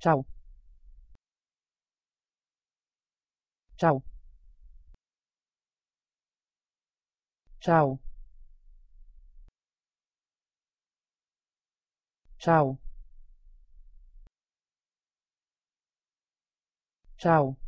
chào, chào, chào, chào, chào